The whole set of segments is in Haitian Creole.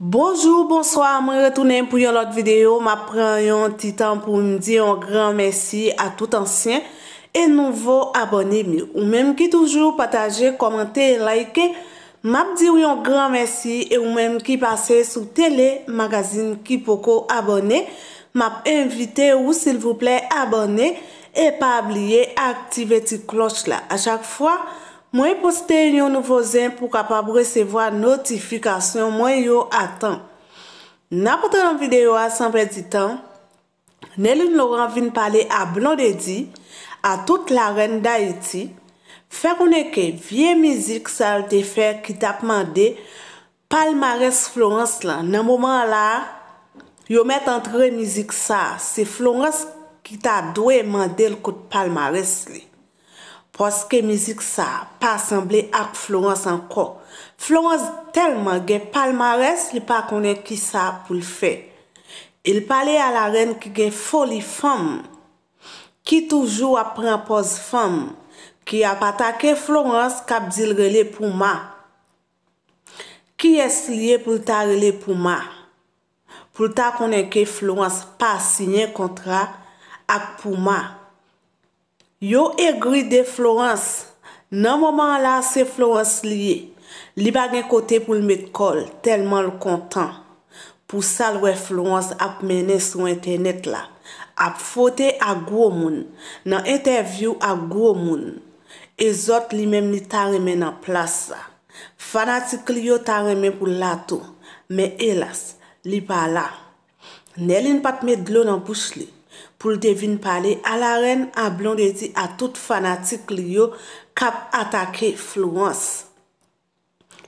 Bonjour, bonsoir, mwen retounen pou yon lot videyo, mwen pren yon titan pou mwen di yon gran mersi a tout ansyen e nouvo abonye mwen. Ou menm ki toujou pataje, komente, like, mwen di yon gran mersi e ou menm ki pase sou tele magazin ki poko abonye, mwen invite ou sil vouple abonye e pa abliye aktive ti kloch la a chak fwa. Mwen yon poste yon nouvo zin pou kapab resevo a notifikasyon mwen yon atan. N apote yon videyo asan predi tan, Nel yon loran vin pale a blon de di, a tout la ren da iti, fekounen ke vie mizik sa l te fek ki tap mande palmares flouans lan. Nan mouman la, yon met antre mizik sa. Se flouans ki ta dwe mande l kout palmares li. Poske mizik sa, pa asemble ak Florence anko. Florence telman gen palmarese li pa konen ki sa pou l fe. Il pale alaren ki gen foli fam. Ki toujou apren pos fam. Ki apata ke Florence kap dil rele pou ma. Ki esilye pou ta rele pou ma. Pou ta konen ke Florence pa sinye kontra ak pou ma. Yo egri de Florence, nan moman la se Florence liye, li bagen kote pou l'met kol, telman l'kontan. Pou salwe Florence ap mene sou internet la, ap fote a gwo moun, nan interview a gwo moun, ezot li mem ni taremen nan plasa. Fana ti kli yo taremen pou lato, men elas, li pa la. Ne lin pat me dlo nan bouch li. pou l'devin pale alaren ablon de di a tout fanatik li yo kap atake Florence.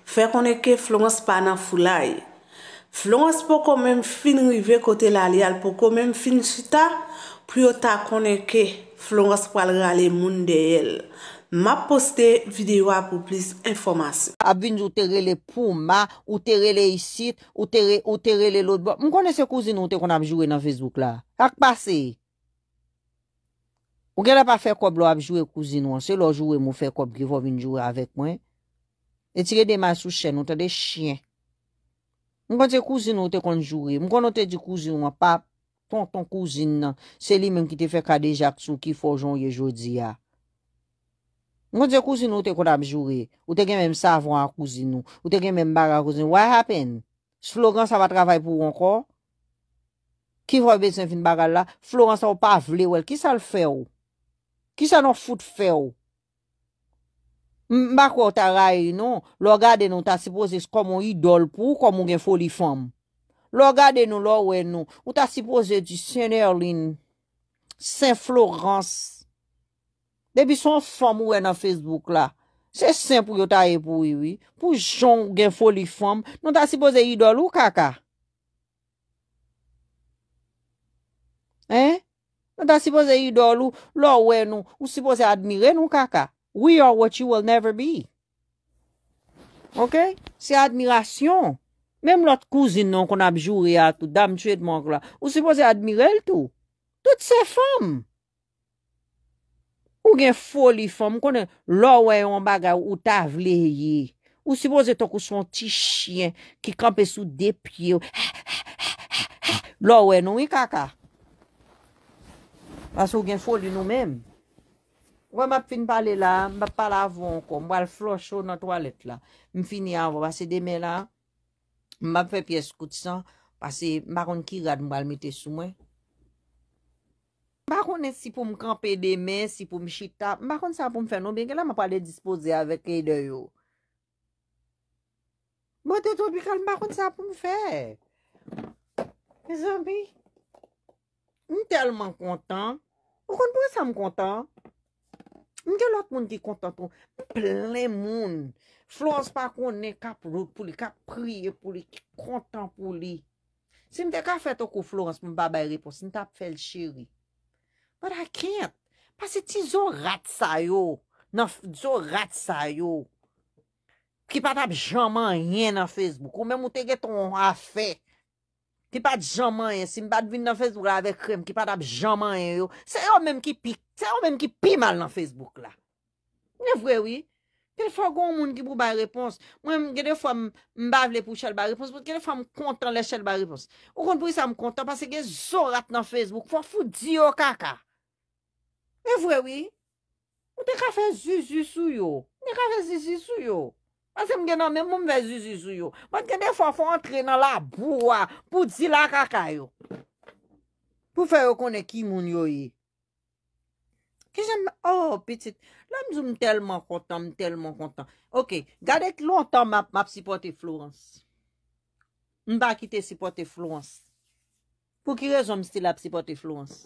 Fè konenke Florence pa nan fulay. Florence pou kon men fin rive kote la li al, pou kon men fin chita, pou yo ta konenke Florence pal rale moun de el. Ma poste videwa pou plis informasyon. Abinj ou tere le pou ma, ou tere le isit, ou tere le lot bo. M konen se kouzi nou te kon am jowe nan Facebook la. Ak pase? Ou gen la pa fe kob lo ap jowe kouzin wan? Se lo jowe mou fe kob ki fo vin jowe avek mwen? Etire deman sou chen, ou te de chien. Mwen kon te kouzin ou te kon jowe? Mwen kon ou te di kouzin wan? Pap, ton kouzin nan, se li menm ki te fe kade jak sou ki fojon ye jodi ya. Mwen kon te kouzin ou te kon ap jowe? Ou te gen menm savon a kouzin ou? Ou te gen menm baga a kouzin? What happen? S'Florence ava travay pou wanko? Ki fo ybe sen fin baga la? Florence ava pa vle wel? Ki sa l fe ou? Kisa nou foute fè ou? Mba kwa ou ta ray nou, lò gade nou ta sipose koman idol pou, koman gen foli fòm. Lò gade nou lò ou en nou, ou ta sipose di Senerlin, Saint Florence, debi son fòm ou en na Facebook la. Se Saint pou yo ta e pou iwi, pou joun gen foli fòm, nou ta sipose idol ou kaka? Eh? Eh? Mwen ta sipose idol ou lawen ou sipose admire nou kaka. We are what you will never be. Ok? Se admiration. Mem lot kouzin nou kon apjou re atou. Dam chwe d'monk la. Ou sipose admire l'tou. Tout se fom. Ou gen foli fom konen lawen ou mbaga ou ta vleye. Ou sipose tok ou son ti chien ki kampe sou depye ou. Lawen nou kaka. Bas ou gen foli nou men. Wè m ap fin pale la, m ap pale avon kon, m wal flosho nan toalet la. M fini avon, bas se deme la, m ap fe pyes kout san, bas se maroun ki gad m wal mete sou mwen. Maroun esi pou m kampe deme, esi pou m chita, maroun sa pou m fè nou, bènke la m ap pale dispose avèk e deyo. M wote tobi kal, maroun sa pou m fè. M wote tobi kal, maroun sa pou m fè. Mwen telman kontan. Mwen konpwen sa mwen kontan. Mwen gen lot moun ki kontan ton. Ple moun. Florence pa konnen ka priye pou li. Ki kontan pou li. Se mwen de ka fèt ou kou Florence mwen babay repos. Mwen tap fèl chiri. Mwen a kent. Pase ti zon rat sayo. Nan zon rat sayo. Ki pat ap jaman yen nan Facebook. Mwen mwen te geton a fèt. Ki pat jamanyen, si mbat vin nan Facebook la ve krem, ki pat ap jamanyen yo. Se yo menm ki pi mal nan Facebook la. Ne vwe wii? Kèl fwa goun moun ki pou bay repons, mwen m gède fwa m bavle pou chel bay repons, mwen m gède fwa m kontan lè chel bay repons. O konpou yi sa m kontan, pase gè zon rat nan Facebook, fwa foudi yo kaka. Ne vwe wii? O dek a fe zizizou yo. O dek a fe zizizou yo. Mwen se mwen gen nan men mwen m'm vezi zizou yo. Mwen gen de fwa fwa antre nan la bwa pou di la kakay yo. Pou fe yo konen ki moun yo ye. Ki jen mwen... Oh, petite. La mzou mwen telman kontan, mwen telman kontan. Ok, gadek lontan ma psipote flouans. Mba kite psipote flouans. Pou ki rezon mzite la psipote flouans?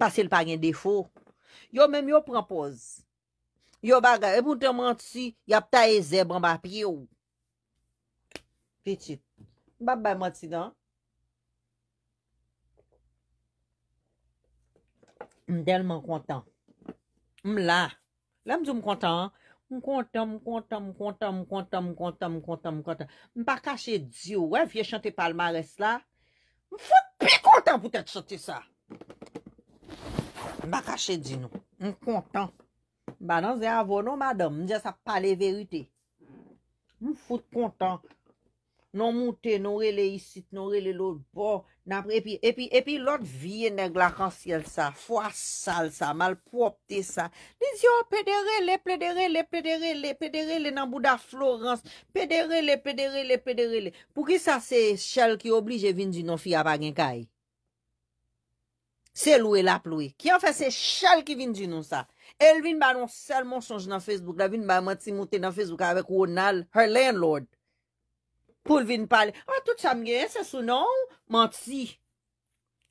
Pasil pa gen defo. Yo men yo pranpoz... Yo baga, e mou te manti, ya pta e zeb an bapye yo. Fetit. Mbap bay manti dan. M delman kontan. M la. La m di m kontan. M kontan, m kontan, m kontan, m kontan, m kontan, m kontan, m kontan. M bakache di yo. We fye chante palmaris la. M fote pi kontan pote chante sa. M bakache di nou. M kontan. Banan ze avonon madam, nje sa pale verite. Mou foute kontan. Non mouten, non rele yisit, non rele lol bo. E pi lot viye neg la kansyel sa. Fwa sal sa, mal pwopte sa. Dizyon oh, pederele, pederele, pederele, pederele nan bouda Florence. Pederele, pederele, pederele. Pou ki sa se chal ki oblije vin di nou fi apan genkay? Se loue la ploui. Ki anfe se chal ki vin di nou sa? El vin ban nou sel monsonj nan Facebook, la vin ban Mati mouten nan Facebook avek Ronald, her landlord, pou vin pale, a ah, tout sa mgen, se sou nou, Mati,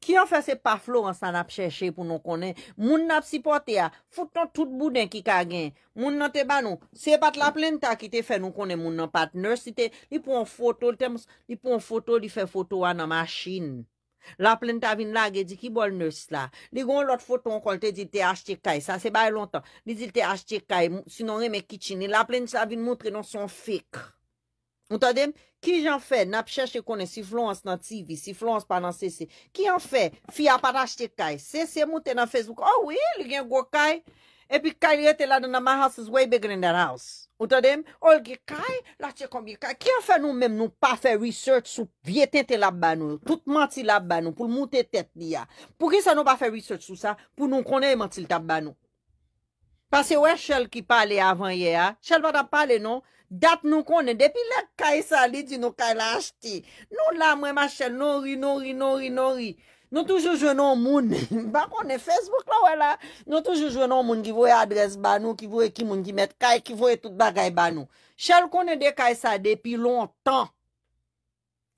ki an fese pa Florence an ap cheshe pou nou konen, moun nan ap si pote a, foutan tout bouden ki kagen, moun nan te ban nou, se e pat la plen takite fe nou konen moun nan patnersite, li pou an foto, li pou an foto, li fe foto an nan machine. La plen ta vin lage di ki bol nes la, li gon lot foton kon te di te ashte kay, sa se bay lontan, li di te ashte kay, si non reme kichi ni, la plen ta vin montre nan son fek. Moutade, ki jan fe, nap chèche kone siflons nan TV, siflons pa nan CC, ki jan fe, fi apat ashte kay, CC mouten nan Facebook, oh oui, li gen gwo kay, epi kay li ete la nan ma house, zway begren den house. Outadem, olge kay, la tse komye kay. Ki an fe nou menm nou pa fe research sou vie tente la banou. Tout manti la banou pou moute tete li ya. Pou ki sa nou pa fe research sou sa, pou nou konen e manti la tab banou. Pase we chel ki pale avan ye ya, chel vatan pale nou, dat nou konen. Depi la kay sa li di nou kay la ashti. Nou la mwen ma chel nori, nori, nori, nori. Nou toujou jwen nou moun, ba kon e Facebook la wè la, nou toujou jwen nou moun ki vwe adres ba nou, ki vwe ki moun ki met kaj, ki vwe tout bagay ba nou. Chal konen de kaj sa de pi lontan.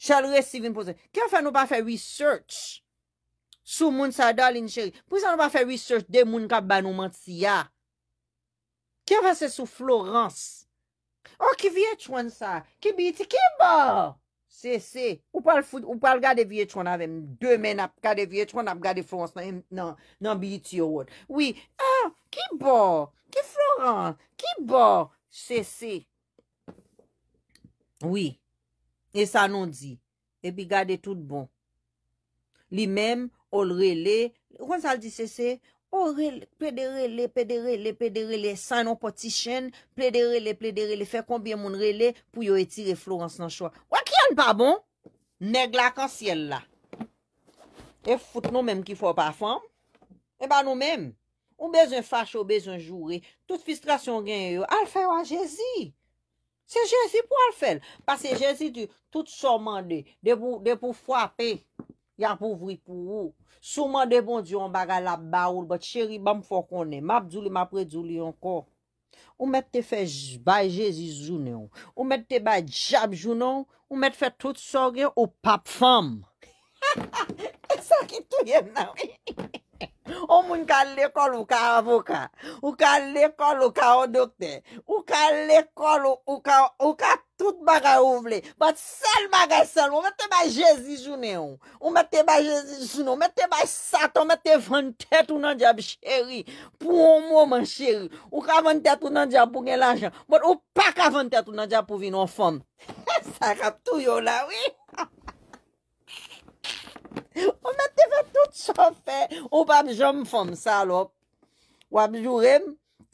Chal resivin pou zè. Kè fè nou pa fè research sou moun sa dal in chèri? Pou zè nou pa fè research de moun ka banou mant si ya? Kè fè se sou Florence? Ou oh, ki vie chwen sa? Ki biti ki ba? Se se, ou pal foud, ou pal gade viechon avèm, dè men ap gade viechon ap gade florens nan, nan bi yiti yo wot. Oui, a, ki bo, ki florens, ki bo, se se. Oui, e sa non di, e bi gade tout bon. Li men, ol rele, kon sa li di se se, ol rele, ple de rele, ple de rele, ple de rele, sa non poti chen, ple de rele, ple de rele, fe konbyen moun rele pou yo etire florens nan chwa. Waki! An pa bon, neg la kan siel la. E foute nou menm ki fò pa fòm, e ba nou menm. Ou bezon fache, ou bezon jure, tout fistrasyon gen yo, al fè yo an jèzi. Se jèzi pou al fèl, pa se jèzi tout sou mande, de pou fwape, ya pou vri pou ou, sou mande bon diyon baga la ba ou, bat chéri bam fò konen, map djouli mapre djouli yon kò. Ou mè te fè zbajè zizounen, ou mè te bè jabjounen, ou mè te fè tout soge ou papfam. Ha ha, e sa ki touye nan. Ou moun ka lekol ou ka avoka, ou ka lekol ou ka odokte, ou ka lekol ou ka tout bagay ouvle, bat sel bagay sel, ou mète bay jezi jounen ou, ou mète bay jezi jounen ou, mète bay satan, mète bay vantet ou nan djab cheri, pou ou mou man cheri, ou ka vantet ou nan djab pou gen lajan, bat ou pa ka vantet ou nan djab pou vin ou fom, sa kap tou yo lawi. Sò fè, ou pa jom fòm salop, wap jurem,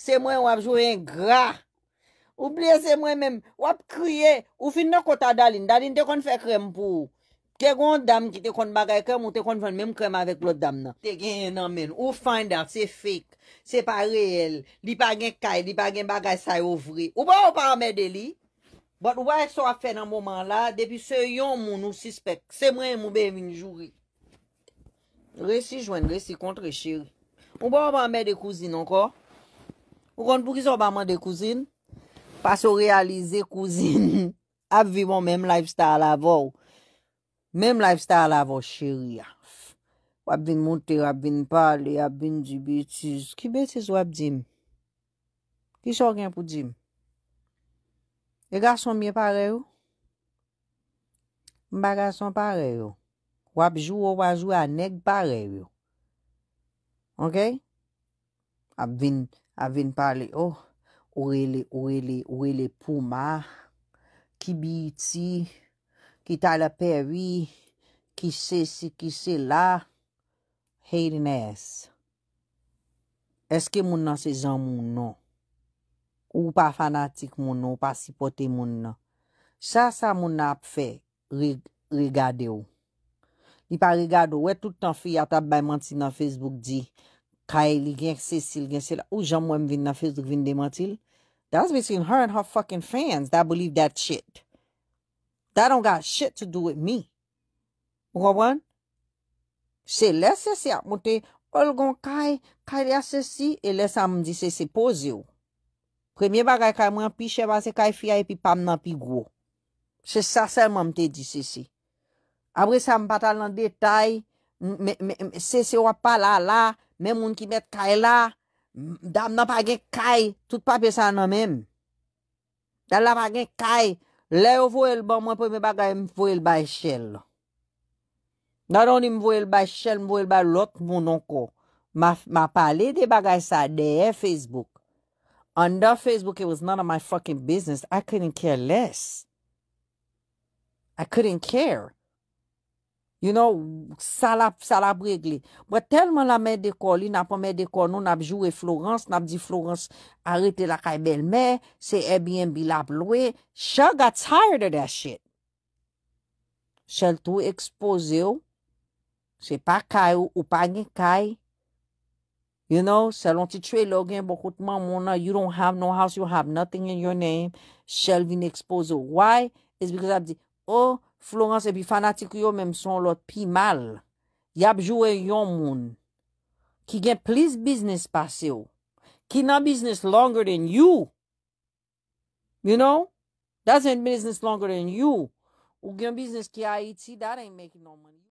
se mwen wap jurem gra, ouble se mwen mèm, wap kriye, ou fin no kota dalin, dalin te kon fè krem pou, ke kon dam ki te kon bagay krem ou te kon fè mèm krem avèk lot dam nan. Te gen nan men, ou fèndan, se fèk, se pa reyel, li pa gen kaj, li pa gen bagay sa yo vri, ou pa ou pa amè de li, but wè sò fè nan mouman la, depi se yon moun ou sispek, se mwen mou ben vin jurem. Resi jwen, resi kontre chiri. Ou ba waman mè de kouzin anko? Ou kont pou ki sou waman mè de kouzin? Pa sou realize kouzin. Ap vivon mèm lifestyle avò. Mèm lifestyle avò chiri. Wap vin monte, wap vin pale, wap vin di betis. Ki betis wap dim? Ki sou gen pou dim? E gason mè pare yo? Mba gason pare yo? Wapjou, wapjou, aneg pa reyo. Ok? A vin, a vin pale, oh, orele, orele, orele pou ma, ki bi iti, ki tala peri, ki se si, ki se la, hey din es. Eske moun nan se zan moun nan? Ou pa fanatik moun nan, ou pa sipote moun nan? Sa sa moun nan ap fe, rigade yo. Ni pa rigado, we toutan fi atap bay manti nan Facebook di, Kaye li genk Cecil, genk cela, ou jan mwen vin nan Facebook vin de mantil? That's between her and her fucking fans that believe that shit. That don't got shit to do with me. Ou kwa bon? Se lese ceci ap mwote, ol gon Kaye, Kaye li a ceci, e lese am mwen di ceci pose yo. Oh. Premye bagay kaye mwen pi cheva se kaye fia e pi pam nan pi gwo. Se sa sel mwen mwen te di ceci. Abre sa m patal nan detay, se se wap pa la la, men moun ki met kaj la, dam nan pa gen kaj, tout pa pe sa nan men. Dal la pa gen kaj, le yo voel ba mwen pou m bagay m voel bay shell. Nan an di m voel bay shell, m voel bay lot moun anko. Ma pale de bagay sa, deye Facebook. An da Facebook, it was none of my fucking business. I couldn't care less. I couldn't care. You know, sa la bregle. Wè telman la mè dekor li, nan pa mè dekor nou, nan ap jwè Florence, nan ap di Florence, arete la kay bel mè, se Airbnb la plowe, shell got tired of that shit. Shell tou expose ou, se pa kay ou, ou pa gen kay. You know, selon ti tre log gen, bokout mamona, you don't have no house, you have nothing in your name, shell vin expose ou. Why? It's because ap di, oh, Florence epi fanatik yo menm son lot pi mal. Yapjou e yon moun. Ki gen plis biznes pase yo. Ki nan biznes longer den you. You know? Das en biznes longer den you. Ou gen biznes ki Haiti, dat en make no money.